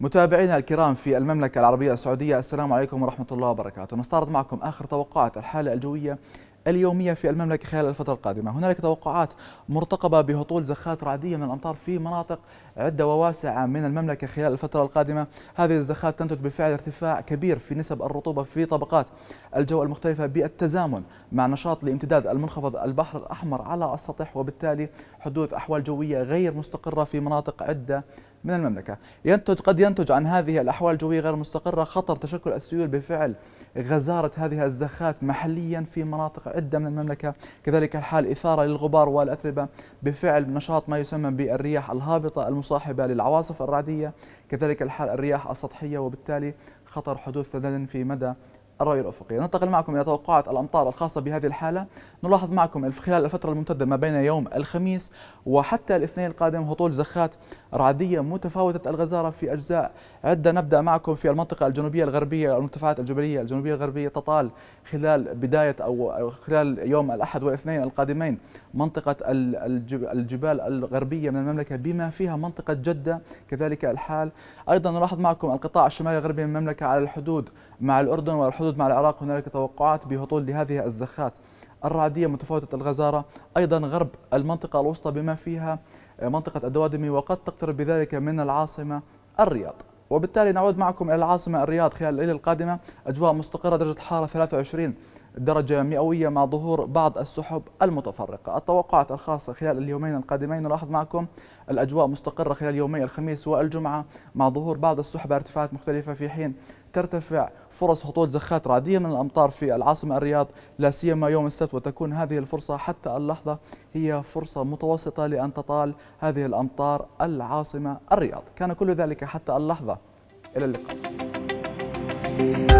متابعينا الكرام في المملكة العربية السعودية السلام عليكم ورحمة الله وبركاته نستعرض معكم آخر توقعات الحالة الجوية اليومية في المملكة خلال الفترة القادمة هنالك توقعات مرتقبة بهطول زخات رعدية من الأمطار في مناطق عدة وواسعة من المملكة خلال الفترة القادمة هذه الزخات تنتج بالفعل ارتفاع كبير في نسب الرطوبة في طبقات الجو المختلفة بالتزامن مع نشاط لامتداد المنخفض البحر الأحمر على السطح وبالتالي حدوث أحوال جوية غير مستقرة في مناطق عدة من المملكة ينتج قد ينتج عن هذه الأحوال الجوية غير المستقرة خطر تشكل السيول بفعل غزارة هذه الزخات محليا في مناطق عدة من المملكة كذلك الحال إثارة للغبار والأتربة بفعل نشاط ما يسمى بالرياح الهابطة المصاحبة للعواصف الرعدية كذلك الحال الرياح السطحية وبالتالي خطر حدوث تدني في مدى الرؤية الأفقية ننتقل معكم إلى توقعات الأمطار الخاصة بهذه الحالة نلاحظ معكم خلال الفترة الممتدة ما بين يوم الخميس وحتى الاثنين القادم هطول زخات رعدية متفاوتة الغزارة في أجزاء عدة نبدأ معكم في المنطقة الجنوبية الغربية المرتفعات الجبلية الجنوبية الغربية تطال خلال بداية أو خلال يوم الأحد والاثنين القادمين منطقة الجبال الغربية من المملكة بما فيها منطقة جدة كذلك الحال أيضا نلاحظ معكم القطاع الشمالي الغربي من المملكة على الحدود مع الأردن والحدود الحدود مع العراق هنالك توقعات بهطول لهذه الزخات الرعدية متفاوتة الغزارة أيضا غرب المنطقة الوسطى بما فيها آه، منطقة الدوادمي وقد تقترب بذلك من العاصمة الرياض وبالتالي نعود معكم إلى العاصمة الرياض خلال الليلة القادمة أجواء مستقرة درجة حرارة 23 درجة مئوية مع ظهور بعض السحب المتفرقة التوقعات الخاصة خلال اليومين القادمين نلاحظ معكم الأجواء مستقرة خلال يومي الخميس والجمعة مع ظهور بعض السحب ارتفاعات مختلفة في حين ترتفع فرص هطول زخات رعدية من الأمطار في العاصمة الرياض لا سيما يوم السبت وتكون هذه الفرصة حتى اللحظة هي فرصة متوسطة لأن تطال هذه الأمطار العاصمة الرياض كان كل ذلك حتى اللحظة إلى اللقاء